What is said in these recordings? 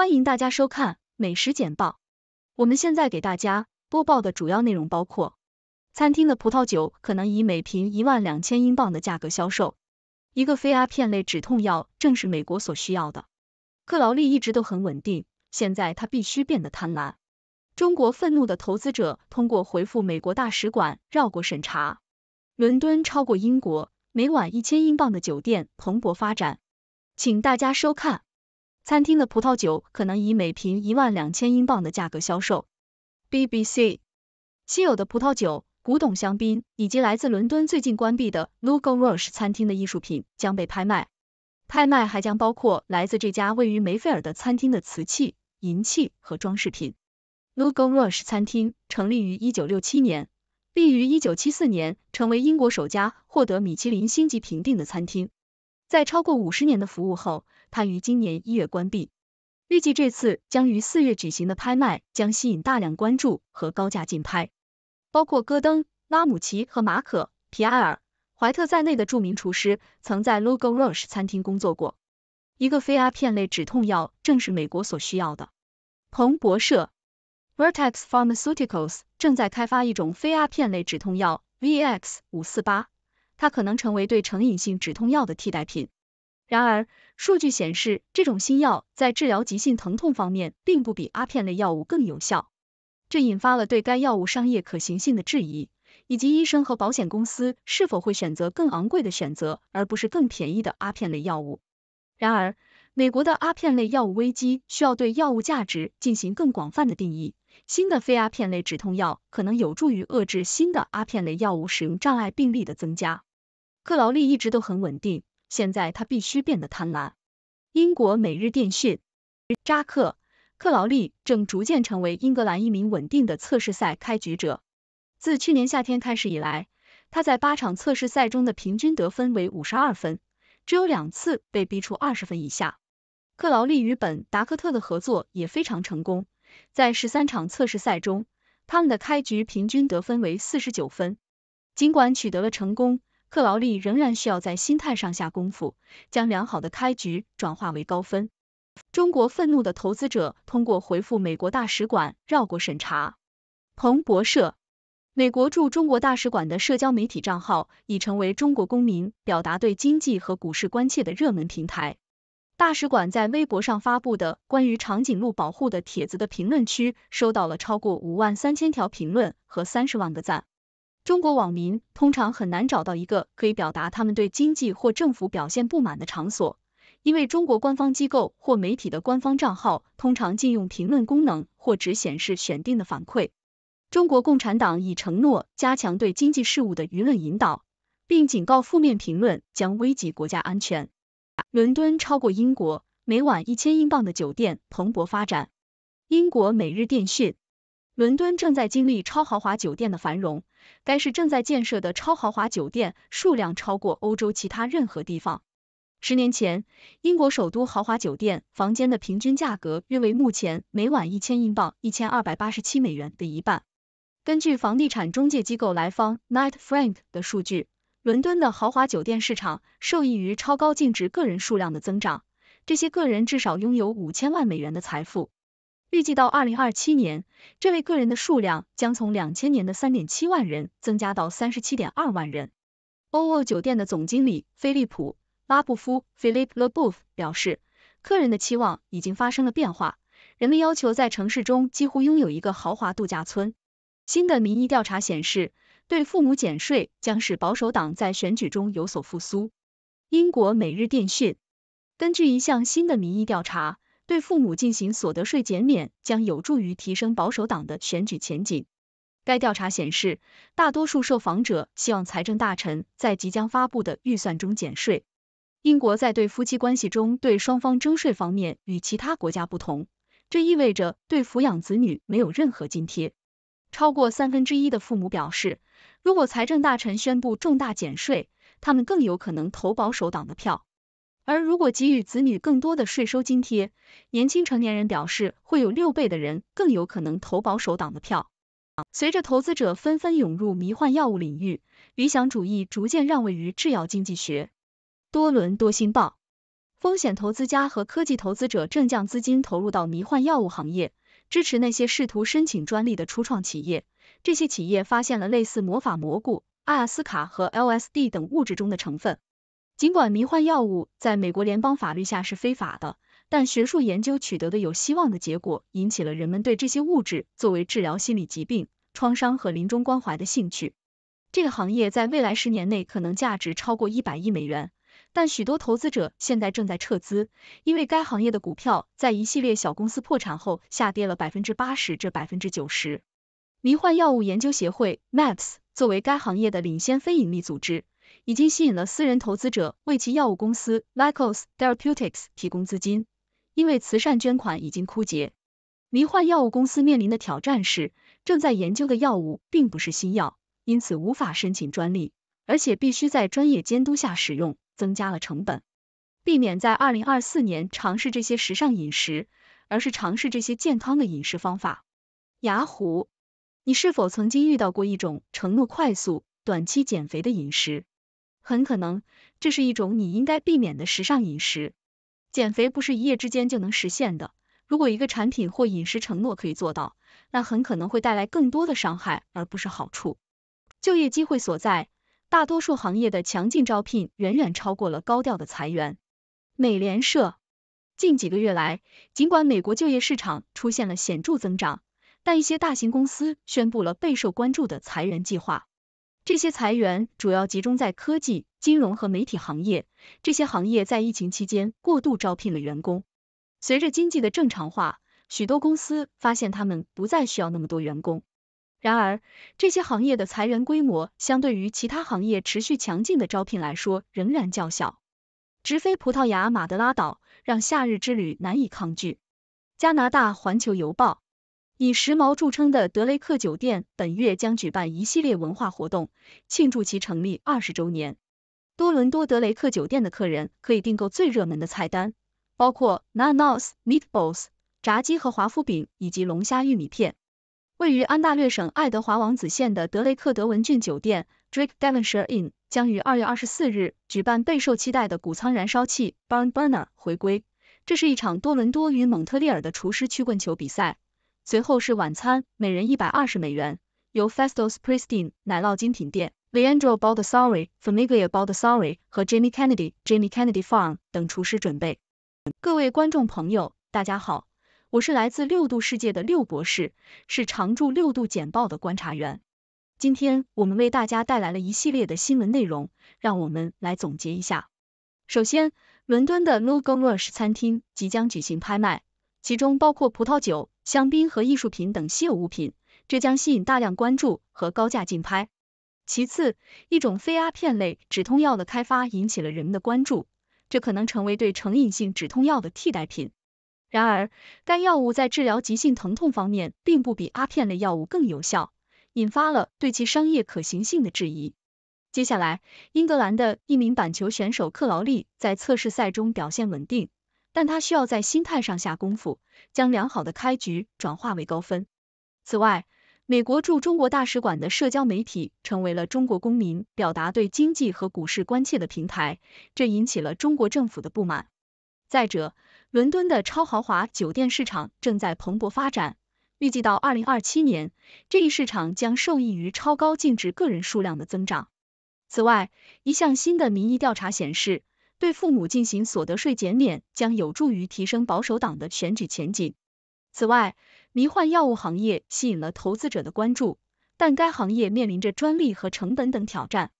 欢迎大家收看美食简报。我们现在给大家播报的主要内容包括：餐厅的葡萄酒可能以每瓶一万两千英镑的价格销售；一个非阿片类止痛药正是美国所需要的；克劳利一直都很稳定，现在他必须变得贪婪；中国愤怒的投资者通过回复美国大使馆绕过审查；伦敦超过英国，每晚一千英镑的酒店蓬勃发展。请大家收看。餐厅的葡萄酒可能以每瓶一万两千英镑的价格销售。BBC。稀有的葡萄酒、古董香槟以及来自伦敦最近关闭的 l u g o Rush 餐厅的艺术品将被拍卖。拍卖还将包括来自这家位于梅菲尔的餐厅的瓷器、银器和装饰品。l u g o Rush 餐厅成立于1967年，并于1974年成为英国首家获得米其林星级评定的餐厅。在超过五十年的服务后，他于今年一月关闭。预计这次将于四月举行的拍卖将吸引大量关注和高价竞拍。包括戈登、拉姆齐和马可·皮埃尔·怀特在内的著名厨师曾在 l o g o r u c h 餐厅工作过。一个非阿片类止痛药正是美国所需要的。彭博社，Vertex Pharmaceuticals 正在开发一种非阿片类止痛药，VX 五四八。它可能成为对成瘾性止痛药的替代品。然而，数据显示这种新药在治疗急性疼痛方面并不比阿片类药物更有效。这引发了对该药物商业可行性的质疑，以及医生和保险公司是否会选择更昂贵的选择而不是更便宜的阿片类药物。然而，美国的阿片类药物危机需要对药物价值进行更广泛的定义。新的非阿片类止痛药可能有助于遏制新的阿片类药物使用障碍病例的增加。克劳利一直都很稳定，现在他必须变得贪婪。英国每日电讯，扎克克劳利正逐渐成为英格兰一名稳定的测试赛开局者。自去年夏天开始以来，他在八场测试赛中的平均得分为五十二分，只有两次被逼出二十分以下。克劳利与本达克特的合作也非常成功，在十三场测试赛中，他们的开局平均得分为四十九分。尽管取得了成功。克劳利仍然需要在心态上下功夫，将良好的开局转化为高分。中国愤怒的投资者通过回复美国大使馆绕过审查。彭博社，美国驻中国大使馆的社交媒体账号已成为中国公民表达对经济和股市关切的热门平台。大使馆在微博上发布的关于长颈鹿保护的帖子的评论区，收到了超过五万三千条评论和三十万个赞。中国网民通常很难找到一个可以表达他们对经济或政府表现不满的场所，因为中国官方机构或媒体的官方账号通常禁用评论功能或只显示选定的反馈。中国共产党已承诺加强对经济事务的舆论引导，并警告负面评论将危及国家安全。伦敦超过英国每晚一千英镑的酒店蓬勃发展。英国每日电讯。伦敦正在经历超豪华酒店的繁荣，该市正在建设的超豪华酒店数量超过欧洲其他任何地方。十年前，英国首都豪华酒店房间的平均价格约为目前每晚一千英镑（一千二百八十七美元）的一半。根据房地产中介机构莱方 （Knight Frank） 的数据，伦敦的豪华酒店市场受益于超高净值个人数量的增长，这些个人至少拥有五千万美元的财富。预计到二零二七年，这类个人的数量将从两千年的三点七万人增加到三十七点二万人。欧 o 酒店的总经理菲利普·拉布夫 （Philip Leboff） 表示，客人的期望已经发生了变化，人们要求在城市中几乎拥有一个豪华度假村。新的民意调查显示，对父母减税将使保守党在选举中有所复苏。英国每日电讯。根据一项新的民意调查。对父母进行所得税减免将有助于提升保守党的选举前景。该调查显示，大多数受访者希望财政大臣在即将发布的预算中减税。英国在对夫妻关系中对双方征税方面与其他国家不同，这意味着对抚养子女没有任何津贴。超过三分之一的父母表示，如果财政大臣宣布重大减税，他们更有可能投保守党的票。而如果给予子女更多的税收津贴，年轻成年人表示会有六倍的人更有可能投保守党的票。随着投资者纷纷涌入迷幻药物领域，理想主义逐渐让位于制药经济学。多伦多新报，风险投资家和科技投资者正将资金投入到迷幻药物行业，支持那些试图申请专利的初创企业。这些企业发现了类似魔法蘑菇、阿斯卡和 LSD 等物质中的成分。尽管迷幻药物在美国联邦法律下是非法的，但学术研究取得的有希望的结果引起了人们对这些物质作为治疗心理疾病、创伤和临终关怀的兴趣。这个行业在未来十年内可能价值超过一百亿美元，但许多投资者现在正在撤资，因为该行业的股票在一系列小公司破产后下跌了百分之八十至百分之九十。迷幻药物研究协会 （MAPS） 作为该行业的领先非营利组织。已经吸引了私人投资者为其药物公司 l i c o s Therapeutics 提供资金，因为慈善捐款已经枯竭。迷幻药物公司面临的挑战是，正在研究的药物并不是新药，因此无法申请专利，而且必须在专业监督下使用，增加了成本。避免在2024年尝试这些时尚饮食，而是尝试这些健康的饮食方法。雅虎，你是否曾经遇到过一种承诺快速、短期减肥的饮食？很可能，这是一种你应该避免的时尚饮食。减肥不是一夜之间就能实现的。如果一个产品或饮食承诺可以做到，那很可能会带来更多的伤害而不是好处。就业机会所在，大多数行业的强劲招聘远远超过了高调的裁员。美联社，近几个月来，尽管美国就业市场出现了显著增长，但一些大型公司宣布了备受关注的裁员计划。这些裁员主要集中在科技、金融和媒体行业，这些行业在疫情期间过度招聘了员工。随着经济的正常化，许多公司发现他们不再需要那么多员工。然而，这些行业的裁员规模相对于其他行业持续强劲的招聘来说仍然较小。直飞葡萄牙马德拉岛，让夏日之旅难以抗拒。加拿大环球邮报。以时髦著称的德雷克酒店本月将举办一系列文化活动，庆祝其成立二十周年。多伦多德雷克酒店的客人可以订购最热门的菜单，包括 n a n o s meatballs、炸鸡和华夫饼以及龙虾玉米片。位于安大略省爱德华王子县的德雷克德文郡酒店 （Drake Devonshire Inn） 将于二月二十四日举办备受期待的谷仓燃烧器 （Burn Burner） 回归，这是一场多伦多与蒙特利尔的厨师曲棍球比赛。随后是晚餐，每人一百二十美元，由 Festos Pristine 奶酪精品店 v i a n d r o Bald s a r r i f a m i g l i a Bald s a r r i 和 Jimmy Kennedy，Jimmy Kennedy Farm 等厨师准备。各位观众朋友，大家好，我是来自六度世界的六博士，是常驻六度简报的观察员。今天我们为大家带来了一系列的新闻内容，让我们来总结一下。首先，伦敦的 l u g o r u s h 餐厅即将举行拍卖，其中包括葡萄酒。香槟和艺术品等稀有物品，这将吸引大量关注和高价竞拍。其次，一种非阿片类止痛药的开发引起了人们的关注，这可能成为对成瘾性止痛药的替代品。然而，该药物在治疗急性疼痛方面并不比阿片类药物更有效，引发了对其商业可行性的质疑。接下来，英格兰的一名板球选手克劳利在测试赛中表现稳定。但他需要在心态上下功夫，将良好的开局转化为高分。此外，美国驻中国大使馆的社交媒体成为了中国公民表达对经济和股市关切的平台，这引起了中国政府的不满。再者，伦敦的超豪华酒店市场正在蓬勃发展，预计到二零二七年，这一市场将受益于超高净值个人数量的增长。此外，一项新的民意调查显示。对父母进行所得税减免将有助于提升保守党的选举前景。此外，迷幻药物行业吸引了投资者的关注，但该行业面临着专利和成本等挑战。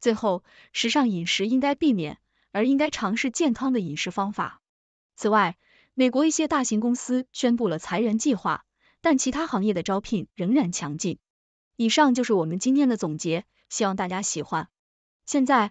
最后，时尚饮食应该避免，而应该尝试健康的饮食方法。此外，美国一些大型公司宣布了裁员计划，但其他行业的招聘仍然强劲。以上就是我们今天的总结，希望大家喜欢。现在。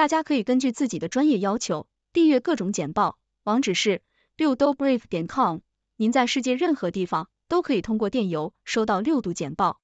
大家可以根据自己的专业要求订阅各种简报，网址是六度 d o b r i e f 点 com。您在世界任何地方都可以通过电邮收到六度简报。